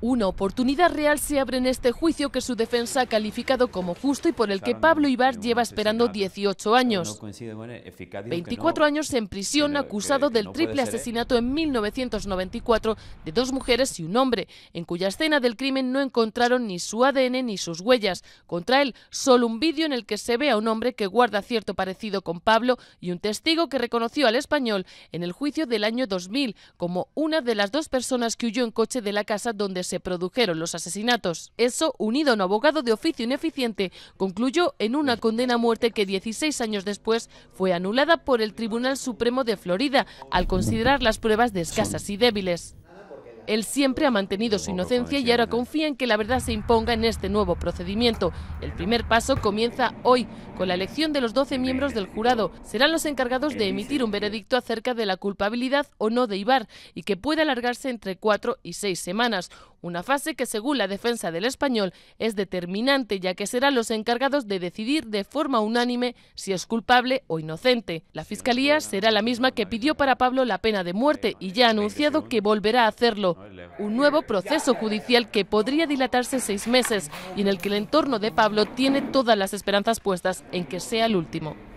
Una oportunidad real se abre en este juicio que su defensa ha calificado como justo y por el que Pablo Ibar lleva esperando 18 años. 24 años en prisión acusado del triple ¿eh? asesinato en 1994 de dos mujeres y un hombre, en cuya escena del crimen no encontraron ni su ADN ni sus huellas. Contra él, solo un vídeo en el que se ve a un hombre que guarda cierto parecido con Pablo y un testigo que reconoció al español en el juicio del año 2000 como una de las dos personas que huyó en coche de la casa donde se produjeron los asesinatos. Eso, unido a un abogado de oficio ineficiente, concluyó en una condena a muerte que 16 años después fue anulada por el Tribunal Supremo de Florida al considerar las pruebas de escasas y débiles. Él siempre ha mantenido su inocencia y ahora confía en que la verdad se imponga en este nuevo procedimiento. El primer paso comienza hoy, con la elección de los 12 miembros del jurado. Serán los encargados de emitir un veredicto acerca de la culpabilidad o no de Ibar y que puede alargarse entre cuatro y seis semanas. Una fase que, según la defensa del español, es determinante, ya que serán los encargados de decidir de forma unánime si es culpable o inocente. La fiscalía será la misma que pidió para Pablo la pena de muerte y ya ha anunciado que volverá a hacerlo un nuevo proceso judicial que podría dilatarse seis meses y en el que el entorno de Pablo tiene todas las esperanzas puestas en que sea el último.